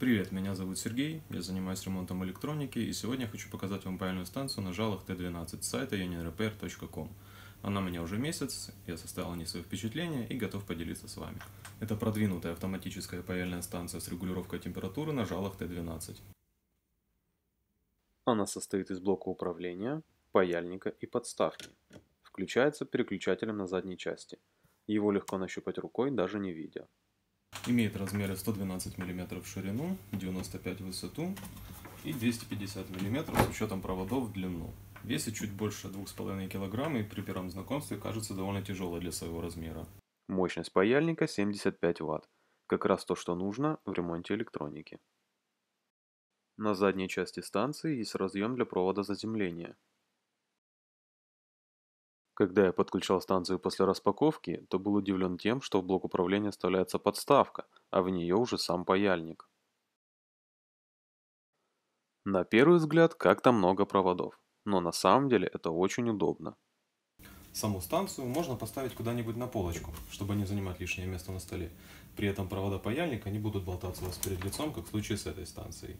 Привет, меня зовут Сергей, я занимаюсь ремонтом электроники и сегодня хочу показать вам паяльную станцию на жалах Т12 с сайта unionrepair.com. Она у меня уже месяц, я составил о ней свои впечатления и готов поделиться с вами. Это продвинутая автоматическая паяльная станция с регулировкой температуры на жалах Т12. Она состоит из блока управления, паяльника и подставки. Включается переключателем на задней части. Его легко нащупать рукой, даже не видя. Имеет размеры 112 мм в ширину, 95 в высоту и 250 мм с учетом проводов в длину. Весит чуть больше 2,5 кг и при первом знакомстве кажется довольно тяжелой для своего размера. Мощность паяльника 75 Вт. Как раз то, что нужно в ремонте электроники. На задней части станции есть разъем для провода заземления, когда я подключал станцию после распаковки, то был удивлен тем, что в блок управления вставляется подставка, а в нее уже сам паяльник. На первый взгляд, как-то много проводов, но на самом деле это очень удобно. Саму станцию можно поставить куда-нибудь на полочку, чтобы не занимать лишнее место на столе. При этом провода паяльника не будут болтаться у вас перед лицом, как в случае с этой станцией.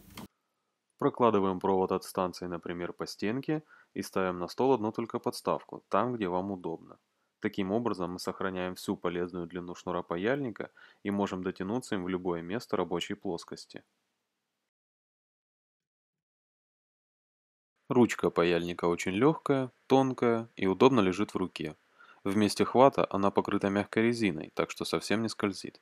Прокладываем провод от станции, например, по стенке и ставим на стол одну только подставку, там, где вам удобно. Таким образом мы сохраняем всю полезную длину шнура паяльника и можем дотянуться им в любое место рабочей плоскости. Ручка паяльника очень легкая, тонкая и удобно лежит в руке. В месте хвата она покрыта мягкой резиной, так что совсем не скользит.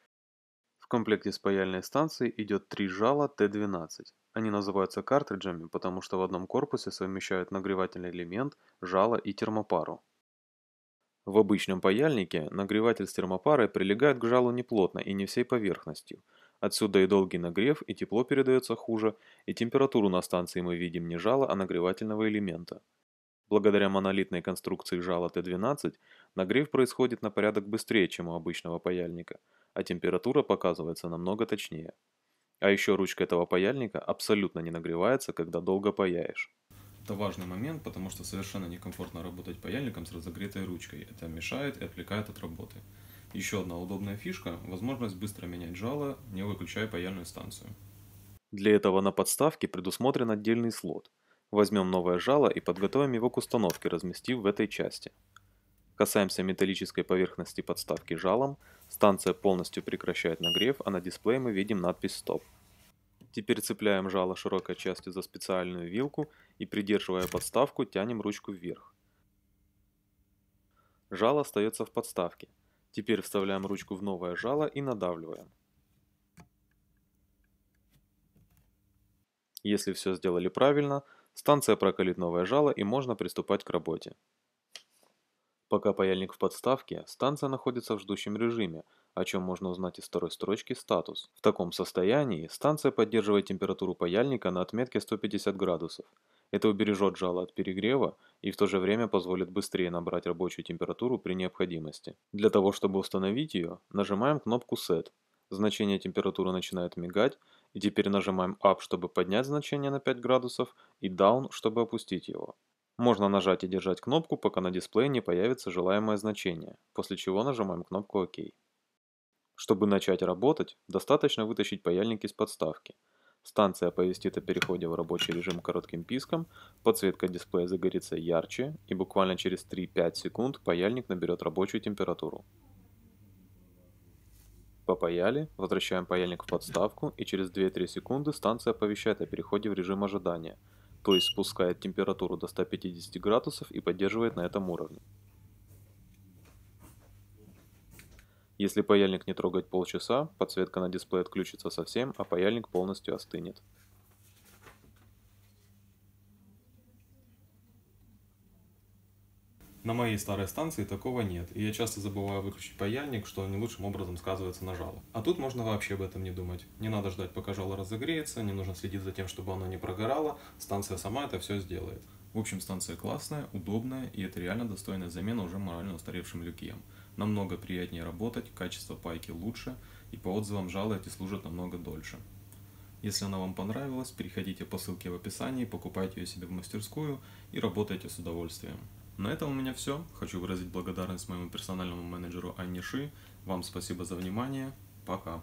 В комплекте с паяльной станцией идет три жала Т-12. Они называются картриджами, потому что в одном корпусе совмещают нагревательный элемент, жало и термопару. В обычном паяльнике нагреватель с термопарой прилегает к жалу неплотно и не всей поверхностью. Отсюда и долгий нагрев, и тепло передается хуже, и температуру на станции мы видим не жала, а нагревательного элемента. Благодаря монолитной конструкции жала Т-12 нагрев происходит на порядок быстрее, чем у обычного паяльника, а температура показывается намного точнее. А еще ручка этого паяльника абсолютно не нагревается, когда долго паяешь. Это важный момент, потому что совершенно некомфортно работать паяльником с разогретой ручкой. Это мешает и отвлекает от работы. Еще одна удобная фишка – возможность быстро менять жало, не выключая паяльную станцию. Для этого на подставке предусмотрен отдельный слот, Возьмем новое жало и подготовим его к установке, разместив в этой части. Касаемся металлической поверхности подставки жалом, станция полностью прекращает нагрев, а на дисплее мы видим надпись «Стоп». Теперь цепляем жало широкой частью за специальную вилку и, придерживая подставку, тянем ручку вверх. Жало остается в подставке. Теперь вставляем ручку в новое жало и надавливаем. Если все сделали правильно – Станция прокалит новое жало и можно приступать к работе. Пока паяльник в подставке, станция находится в ждущем режиме, о чем можно узнать из второй строчки «Статус». В таком состоянии станция поддерживает температуру паяльника на отметке 150 градусов. Это убережет жало от перегрева и в то же время позволит быстрее набрать рабочую температуру при необходимости. Для того, чтобы установить ее, нажимаем кнопку «Set». Значение температуры начинает мигать, и теперь нажимаем Up, чтобы поднять значение на 5 градусов, и Down, чтобы опустить его. Можно нажать и держать кнопку, пока на дисплее не появится желаемое значение, после чего нажимаем кнопку ОК. Чтобы начать работать, достаточно вытащить паяльник из подставки. Станция оповестит о переходе в рабочий режим коротким писком, подсветка дисплея загорится ярче, и буквально через 3-5 секунд паяльник наберет рабочую температуру. Попаяли, возвращаем паяльник в подставку, и через 2-3 секунды станция оповещает о переходе в режим ожидания, то есть спускает температуру до 150 градусов и поддерживает на этом уровне. Если паяльник не трогать полчаса, подсветка на дисплее отключится совсем, а паяльник полностью остынет. На моей старой станции такого нет, и я часто забываю выключить паяльник, что не лучшим образом сказывается на жало. А тут можно вообще об этом не думать. Не надо ждать, пока жало разогреется, не нужно следить за тем, чтобы оно не прогорало, станция сама это все сделает. В общем, станция классная, удобная, и это реально достойная замена уже морально устаревшим люкиям. Намного приятнее работать, качество пайки лучше, и по отзывам жало эти служат намного дольше. Если она вам понравилась, переходите по ссылке в описании, покупайте ее себе в мастерскую и работайте с удовольствием. На этом у меня все. Хочу выразить благодарность моему персональному менеджеру Анниши. Вам спасибо за внимание. Пока.